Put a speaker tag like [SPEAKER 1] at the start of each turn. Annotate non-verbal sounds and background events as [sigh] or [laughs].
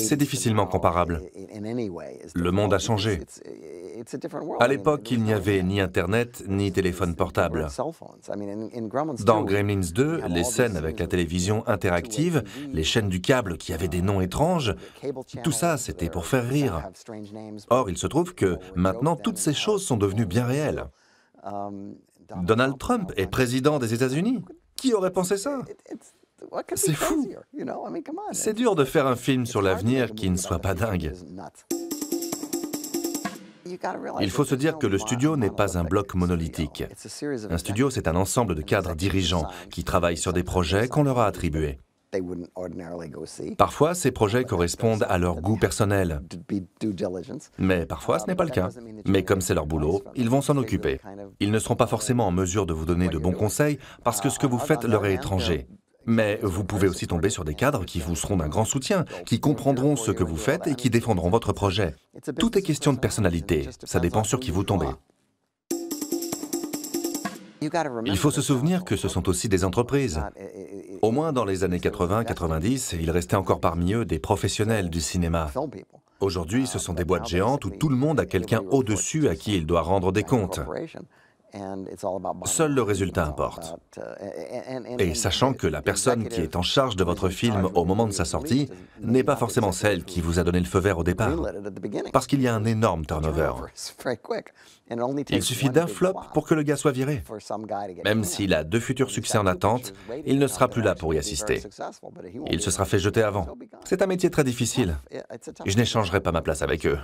[SPEAKER 1] C'est difficilement comparable. Le monde a changé. À l'époque, il n'y avait ni Internet, ni téléphone portable. Dans Gremlins 2, les scènes avec la télévision interactive, les chaînes du câble qui avaient des noms étranges, tout ça, c'était pour faire rire. Or, il se trouve que maintenant, toutes ces choses sont devenues bien réelles. Donald Trump est président des États-Unis. Qui aurait pensé ça c'est fou. C'est dur de faire un film sur l'avenir qui ne soit pas dingue. Il faut se dire que le studio n'est pas un bloc monolithique. Un studio, c'est un ensemble de cadres dirigeants qui travaillent sur des projets qu'on leur a attribués. Parfois, ces projets correspondent à leur goût personnel, mais parfois uh, ce n'est pas le cas. Mais comme c'est leur boulot, ils vont s'en occuper. Ils ne seront pas forcément en mesure de vous donner de bons conseils parce que ce que vous faites leur est étranger. Mais vous pouvez aussi tomber sur des cadres qui vous seront d'un grand soutien, qui comprendront ce que vous faites et qui défendront votre projet. Tout est question de personnalité, ça dépend sur qui vous tombez. Il faut se souvenir que ce sont aussi des entreprises. Au moins dans les années 80-90, il restait encore parmi eux des professionnels du cinéma. Aujourd'hui, ce sont des boîtes géantes où tout le monde a quelqu'un au-dessus à qui il doit rendre des comptes. Seul le résultat importe. Uh, Et sachant que la personne qui est en charge de votre film au moment de sa sortie n'est pas forcément celle qui vous a donné le feu vert au départ, parce qu'il y a un énorme turnover. [laughs] Il suffit d'un flop pour que le gars soit viré. Même s'il a deux futurs succès en attente, il ne sera plus là pour y assister. Il se sera fait jeter avant. C'est un métier très difficile. Je n'échangerai pas ma place avec eux.